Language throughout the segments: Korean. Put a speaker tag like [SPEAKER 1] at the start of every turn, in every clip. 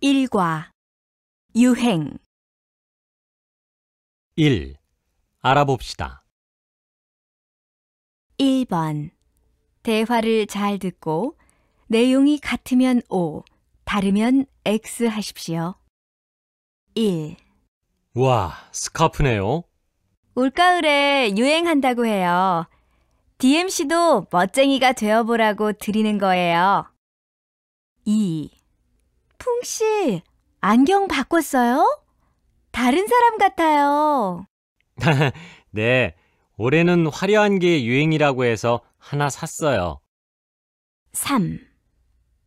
[SPEAKER 1] 일과 유행
[SPEAKER 2] 1. 알아봅시다.
[SPEAKER 1] 1번 대화를 잘 듣고 내용이 같으면 O, 다르면 X 하십시오. 1.
[SPEAKER 2] 와, 스카프네요.
[SPEAKER 1] 올가을에 유행한다고 해요. DMC도 멋쟁이가 되어보라고 드리는 거예요. 2. 풍씨, 안경 바꿨어요? 다른 사람 같아요.
[SPEAKER 2] 네, 올해는 화려한 게 유행이라고 해서 하나 샀어요.
[SPEAKER 1] 3.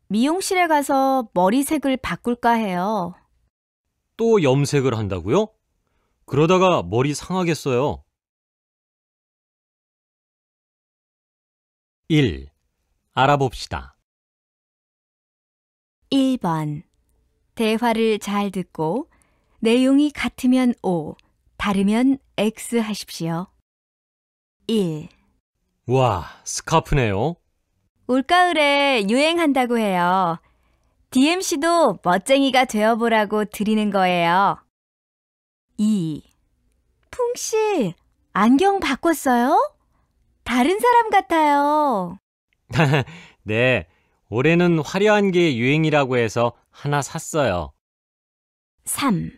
[SPEAKER 1] 미용실에 가서 머리색을 바꿀까 해요.
[SPEAKER 2] 또 염색을 한다고요? 그러다가 머리
[SPEAKER 1] 상하겠어요. 1. 알아봅시다. 1번. 대화를 잘 듣고 내용이 같으면 O, 다르면 X 하십시오. 1.
[SPEAKER 2] 와, 스카프네요.
[SPEAKER 1] 올가을에 유행한다고 해요. DMC도 멋쟁이가 되어보라고 드리는 거예요. 2. 풍씨, 안경 바꿨어요? 다른 사람 같아요.
[SPEAKER 2] 네, 올해는 화려한 게 유행이라고 해서 하나 샀어요.
[SPEAKER 1] 3.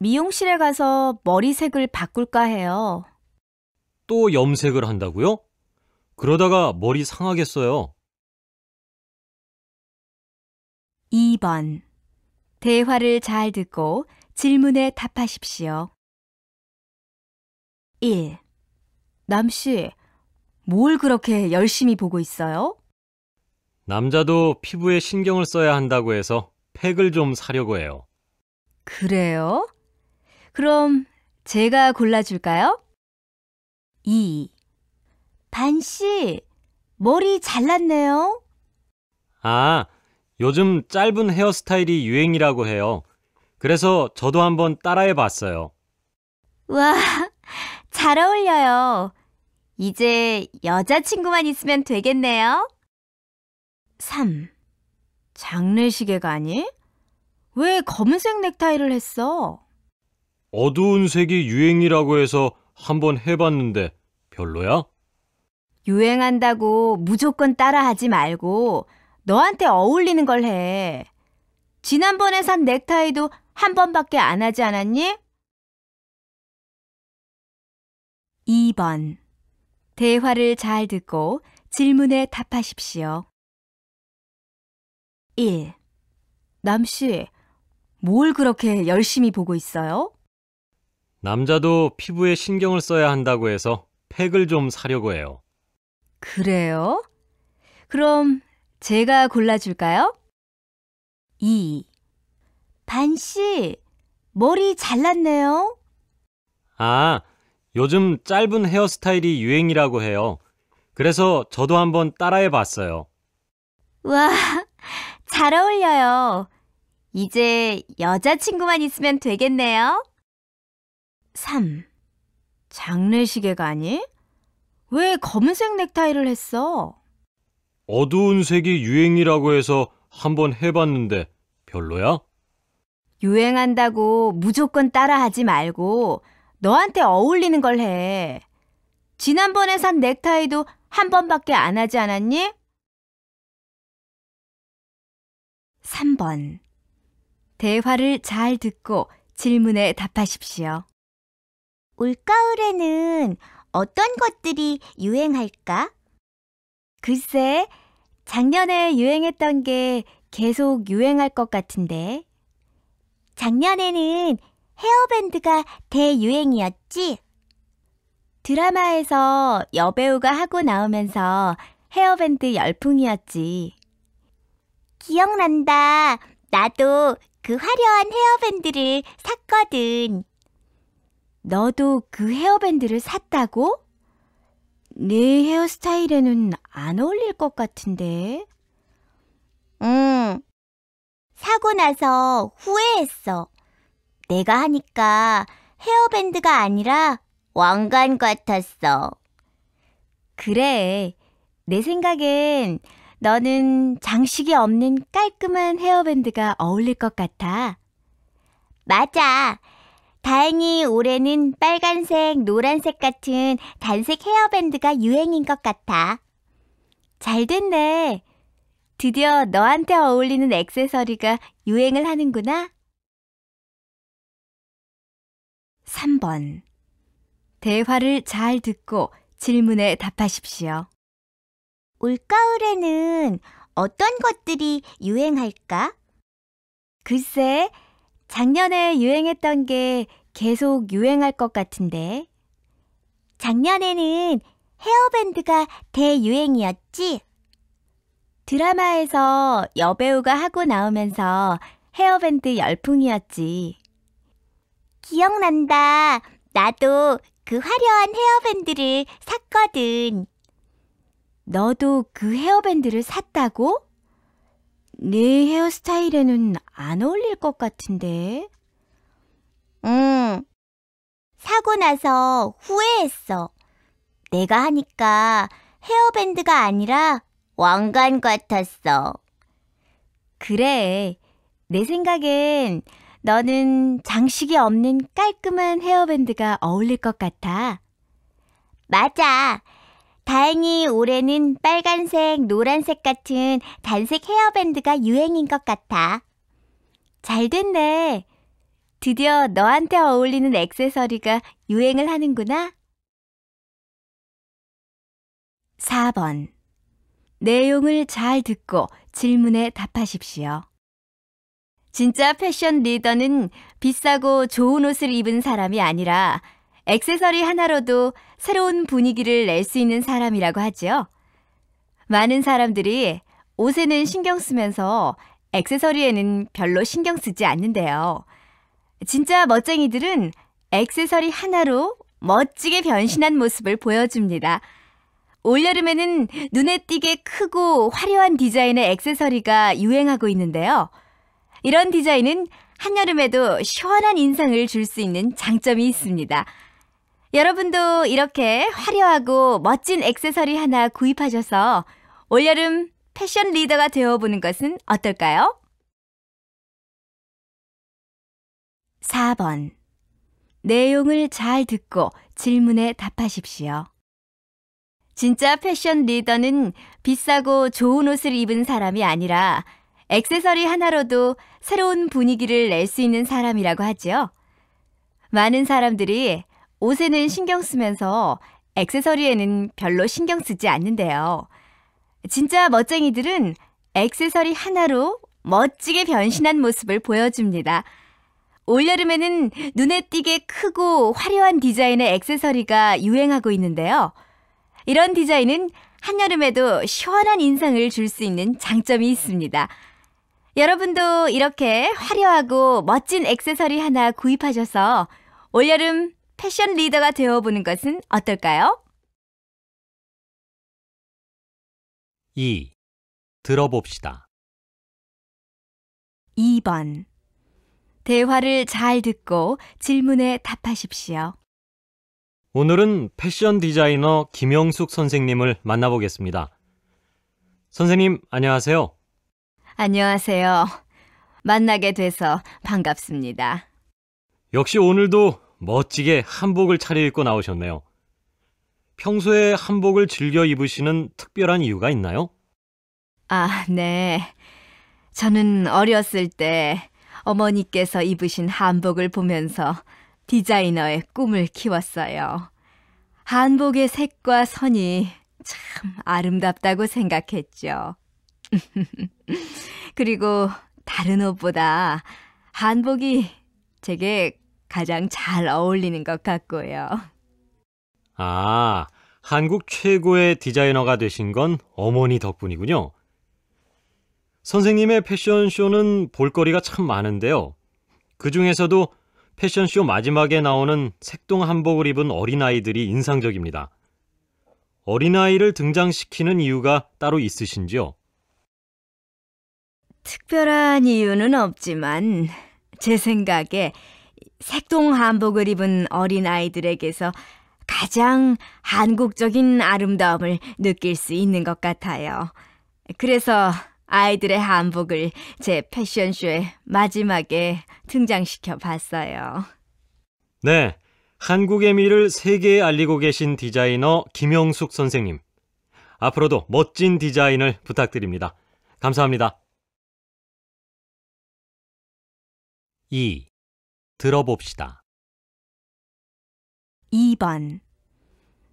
[SPEAKER 1] 미용실에 가서 머리색을 바꿀까 해요.
[SPEAKER 2] 또 염색을 한다고요? 그러다가 머리 상하겠어요.
[SPEAKER 1] 2번. 대화를 잘 듣고 질문에 답하십시오. 1. 남씨, 뭘 그렇게 열심히 보고 있어요?
[SPEAKER 2] 남자도 피부에 신경을 써야 한다고 해서 팩을 좀 사려고 해요.
[SPEAKER 1] 그래요? 그럼 제가 골라줄까요? 2. 반씨, 머리 잘랐네요.
[SPEAKER 2] 아, 요즘 짧은 헤어스타일이 유행이라고 해요. 그래서 저도 한번 따라해 봤어요.
[SPEAKER 1] 와, 잘 어울려요. 이제 여자친구만 있으면 되겠네요. 3. 장례식에 가니? 왜 검은색 넥타이를 했어?
[SPEAKER 2] 어두운 색이 유행이라고 해서 한 번 해봤는데 별로야?
[SPEAKER 1] 유행한다고 무조건 따라하지 말고 너한테 어울리는 걸 해. 지난번에 산 넥타이도 한 번밖에 안 하지 않았니? 2번. 대화를 잘 듣고 질문에 답하십시오. 1. 남씨, 뭘 그렇게 열심히 보고 있어요?
[SPEAKER 2] 남자도 피부에 신경을 써야 한다고 해서 팩을 좀 사려고 해요.
[SPEAKER 1] 그래요? 그럼 제가 골라줄까요? 2. 반씨, 머리 잘랐네요.
[SPEAKER 2] 아, 요즘 짧은 헤어스타일이 유행이라고 해요. 그래서 저도 한번 따라해 봤어요.
[SPEAKER 1] 와, 잘 어울려요. 이제 여자친구만 있으면 되겠네요. 3. 장례식에 가니? 왜 검은색 넥타이를 했어?
[SPEAKER 2] 어두운 색이 유행이라고 해서 한 번 해봤는데 별로야?
[SPEAKER 1] 유행한다고 무조건 따라하지 말고 너한테 어울리는 걸 해. 지난번에 산 넥타이도 한 번밖에 안 하지 않았니? 3번. 대화를 잘 듣고 질문에 답하십시오. 올가을에는 어떤 것들이 유행할까? 글쎄, 작년에 유행했던 게 계속 유행할 것 같은데. 작년에는 헤어밴드가 대유행이었지? 드라마에서 여배우가 하고 나오면서 헤어밴드 열풍이었지. 기억난다. 나도 그 화려한 헤어밴드를 샀거든. 너도 그 헤어밴드를 샀다고? 네 헤어스타일에는 안 어울릴 것 같은데. 응. 사고 나서 후회했어. 내가 하니까 헤어밴드가 아니라 왕관 같았어. 그래. 내 생각엔 너는 장식이 없는 깔끔한 헤어밴드가 어울릴 것 같아. 맞아. 다행히 올해는 빨간색, 노란색 같은 단색 헤어밴드가 유행인 것 같아. 잘 됐네. 드디어 너한테 어울리는 액세서리가 유행을 하는구나. 3번. 대화를 잘 듣고 질문에 답하십시오. 올가을에는 어떤 것들이 유행할까? 글쎄, 작년에 유행했던 게 계속 유행할 것 같은데. 작년에는 헤어밴드가 대유행이었지? 드라마에서 여배우가 하고 나오면서 헤어밴드 열풍이었지. 기억난다. 나도 그 화려한 헤어밴드를 샀거든. 너도 그 헤어밴드를 샀다고? 네 헤어스타일에는 안 어울릴 것 같은데. 응. 사고 나서 후회했어. 내가 하니까 헤어밴드가 아니라 왕관 같았어. 그래. 내 생각엔 너는 장식이 없는 깔끔한 헤어밴드가 어울릴 것 같아. 맞아. 다행히 올해는 빨간색, 노란색 같은 단색 헤어밴드가 유행인 것 같아. 잘 됐네. 드디어 너한테 어울리는 액세서리가 유행을 하는구나. 4번. 내용을 잘 듣고 질문에 답하십시오. 진짜 패션 리더는 비싸고 좋은 옷을 입은 사람이 아니라 액세서리 하나로도 새로운 분위기를 낼 수 있는 사람이라고 하죠 많은 사람들이 옷에는 신경 쓰면서 액세서리에는 별로 신경 쓰지 않는데요. 진짜 멋쟁이들은 액세서리 하나로 멋지게 변신한 모습을 보여줍니다. 올여름에는 눈에 띄게 크고 화려한 디자인의 액세서리가 유행하고 있는데요. 이런 디자인은 한여름에도 시원한 인상을 줄 수 있는 장점이 있습니다. 여러분도 이렇게 화려하고 멋진 액세서리 하나 구입하셔서 올여름 패션 리더가 되어보는 것은 어떨까요? 4번. 내용을 잘 듣고 질문에 답하십시오. 진짜 패션 리더는 비싸고 좋은 옷을 입은 사람이 아니라 액세서리 하나로도 새로운 분위기를 낼 수 있는 사람이라고 하죠 많은 사람들이 옷에는 신경 쓰면서 액세서리에는 별로 신경 쓰지 않는데요. 진짜 멋쟁이들은 액세서리 하나로 멋지게 변신한 모습을 보여줍니다. 올여름에는 눈에 띄게 크고 화려한 디자인의 액세서리가 유행하고 있는데요. 이런 디자인은 한여름에도 시원한 인상을 줄 수 있는 장점이 있습니다. 여러분도 이렇게 화려하고 멋진 액세서리 하나 구입하셔서 올여름 패션 리더가 되어보는 것은 어떨까요? 2. 들어봅시다. 2번. 대화를 잘 듣고 질문에 답하십시오.
[SPEAKER 2] 오늘은 패션 디자이너 김영숙 선생님을 만나보겠습니다. 선생님, 안녕하세요.
[SPEAKER 1] 안녕하세요. 만나게 돼서 반갑습니다.
[SPEAKER 2] 역시 오늘도 멋지게 한복을 차려입고 나오셨네요. 평소에 한복을 즐겨 입으시는 특별한 이유가 있나요?
[SPEAKER 1] 아, 네. 저는 어렸을 때 어머니께서 입으신 한복을 보면서 디자이너의 꿈을 키웠어요. 한복의 색과 선이 참 아름답다고 생각했죠. 그리고 다른 옷보다 한복이 제게 가장 잘 어울리는 것 같고요.
[SPEAKER 2] 아, 한국 최고의 디자이너가 되신 건 어머니 덕분이군요. 선생님의 패션쇼는 볼거리가 참 많은데요. 그 중에서도 패션쇼 마지막에 나오는 색동 한복을 입은 어린아이들이 인상적입니다. 어린아이를 등장시키는 이유가 따로 있으신지요?
[SPEAKER 1] 특별한 이유는 없지만 제 생각에 색동 한복을 입은 어린 아이들에게서 가장 한국적인 아름다움을 느낄 수 있는 것 같아요. 그래서 아이들의 한복을 제패션쇼에 마지막에 등장시켜 봤어요.
[SPEAKER 2] 네. 한국의 미를 세계에 알리고 계신 디자이너 김영숙 선생님. 앞으로도 멋진
[SPEAKER 1] 디자인을 부탁드립니다. 감사합니다. 2. 들어봅시다. 2번.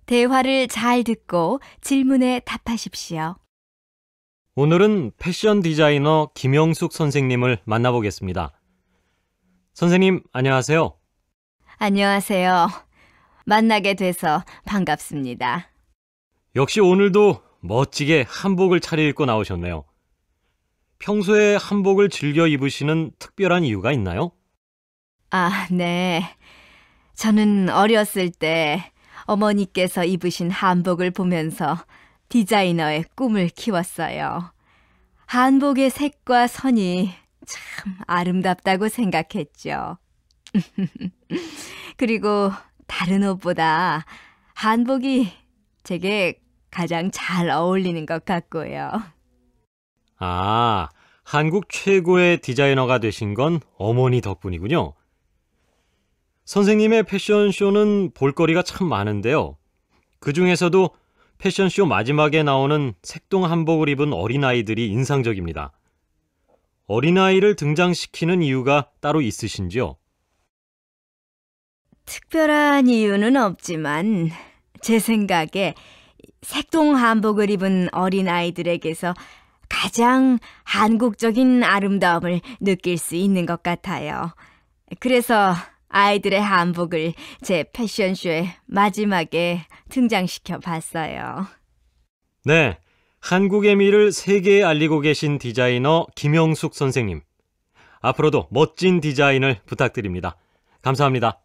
[SPEAKER 1] 대화를 잘 듣고 질문에 답하십시오.
[SPEAKER 2] 오늘은 패션 디자이너 김영숙 선생님을 만나보겠습니다. 선생님, 안녕하세요.
[SPEAKER 1] 안녕하세요. 만나게 돼서 반갑습니다.
[SPEAKER 2] 역시 오늘도 멋지게 한복을 차려입고 나오셨네요. 평소에 한복을 즐겨 입으시는 특별한
[SPEAKER 1] 이유가 있나요? 아, 네. 저는 어렸을 때 어머니께서 입으신 한복을 보면서 디자이너의 꿈을 키웠어요. 한복의 색과 선이 참 아름답다고 생각했죠. 그리고 다른 옷보다 한복이 제게 가장 잘 어울리는 것 같고요.
[SPEAKER 2] 아, 한국 최고의 디자이너가 되신 건 어머니 덕분이군요. 선생님의 패션쇼는 볼거리가 참 많은데요. 그 중에서도 패션쇼 마지막에 나오는 색동 한복을 입은 어린아이들이 인상적입니다. 어린아이를 등장시키는 이유가 따로 있으신지요?
[SPEAKER 1] 특별한 이유는 없지만 제 생각에 색동 한복을 입은 어린아이들에게서 가장 한국적인 아름다움을 느낄 수 있는 것 같아요. 그래서 아이들의 한복을 제패션쇼에 마지막에 등장시켜 봤어요.
[SPEAKER 2] 네. 한국의 미를 세계에 알리고 계신 디자이너 김영숙 선생님. 앞으로도
[SPEAKER 1] 멋진 디자인을 부탁드립니다. 감사합니다.